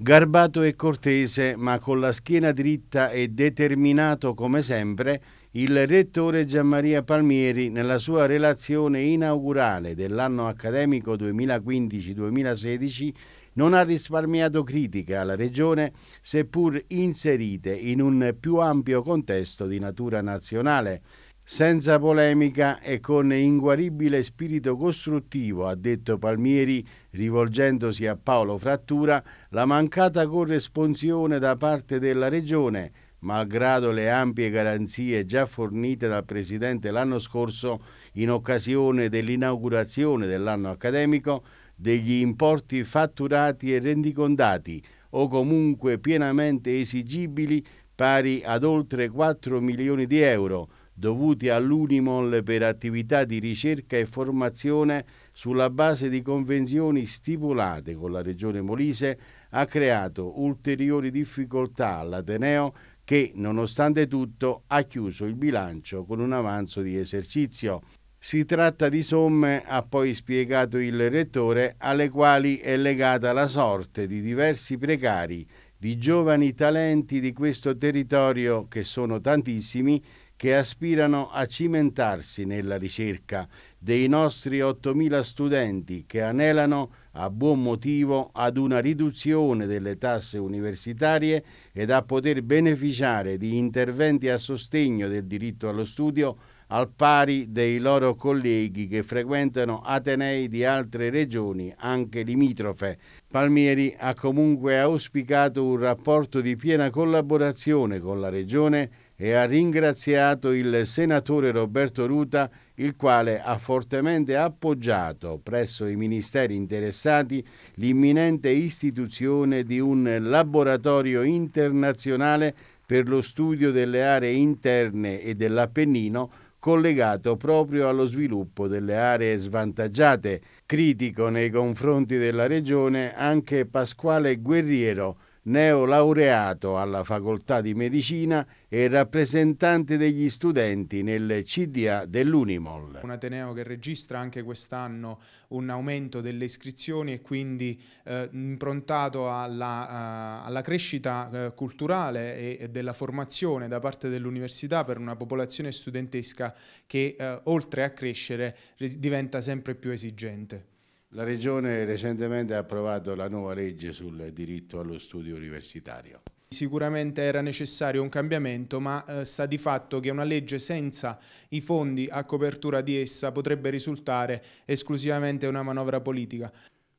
Garbato e cortese, ma con la schiena dritta e determinato come sempre, il rettore Gianmaria Palmieri nella sua relazione inaugurale dell'anno accademico 2015-2016 non ha risparmiato critica alla Regione, seppur inserite in un più ampio contesto di natura nazionale senza polemica e con inguaribile spirito costruttivo, ha detto Palmieri, rivolgendosi a Paolo Frattura, la mancata corresponsione da parte della Regione, malgrado le ampie garanzie già fornite dal Presidente l'anno scorso in occasione dell'inaugurazione dell'anno accademico, degli importi fatturati e rendicondati o comunque pienamente esigibili pari ad oltre 4 milioni di euro, dovuti all'Unimol per attività di ricerca e formazione sulla base di convenzioni stipulate con la Regione Molise, ha creato ulteriori difficoltà all'Ateneo che, nonostante tutto, ha chiuso il bilancio con un avanzo di esercizio. Si tratta di somme, ha poi spiegato il rettore, alle quali è legata la sorte di diversi precari di giovani talenti di questo territorio, che sono tantissimi, che aspirano a cimentarsi nella ricerca dei nostri 8.000 studenti che anelano a buon motivo ad una riduzione delle tasse universitarie ed a poter beneficiare di interventi a sostegno del diritto allo studio al pari dei loro colleghi che frequentano atenei di altre regioni, anche limitrofe. Palmieri ha comunque auspicato un rapporto di piena collaborazione con la regione e ha ringraziato il senatore Roberto Ruta, il quale ha fortemente appoggiato presso i ministeri interessati l'imminente istituzione di un laboratorio internazionale per lo studio delle aree interne e dell'Appennino collegato proprio allo sviluppo delle aree svantaggiate. Critico nei confronti della regione anche Pasquale Guerriero, neolaureato alla facoltà di medicina e rappresentante degli studenti nel CDA dell'Unimol. Un Ateneo che registra anche quest'anno un aumento delle iscrizioni e quindi eh, improntato alla, uh, alla crescita uh, culturale e, e, della formazione da parte dell'università per una popolazione studentesca che uh, oltre a crescere diventa sempre più esigente. La Regione recentemente ha approvato la nuova legge sul diritto allo studio universitario. Sicuramente era necessario un cambiamento, ma eh, sta di fatto che una legge senza i fondi a copertura di essa potrebbe risultare esclusivamente una manovra politica.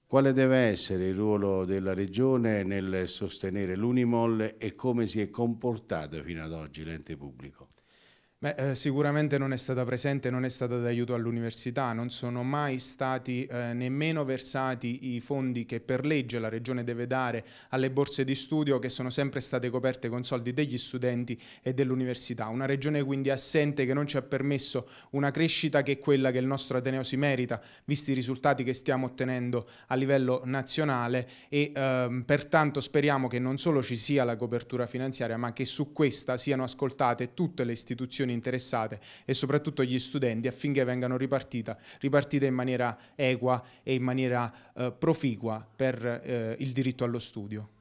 Quale deve essere il ruolo della Regione nel sostenere l'Unimol e come si è comportato fino ad oggi l'ente pubblico? Beh, eh, sicuramente non è stata presente, non è stata d'aiuto all'università, non sono mai stati eh, nemmeno versati i fondi che per legge la Regione deve dare alle borse di studio che sono sempre state coperte con soldi degli studenti e dell'università. Una Regione quindi assente che non ci ha permesso una crescita che è quella che il nostro Ateneo si merita, visti i risultati che stiamo ottenendo a livello nazionale e ehm, pertanto speriamo che non solo ci sia la copertura finanziaria ma che su questa siano ascoltate tutte le istituzioni popolazioni interessate e soprattutto gli studenti affinché vengano ripartite in maniera equa e in maniera eh, proficua per eh, il diritto allo studio.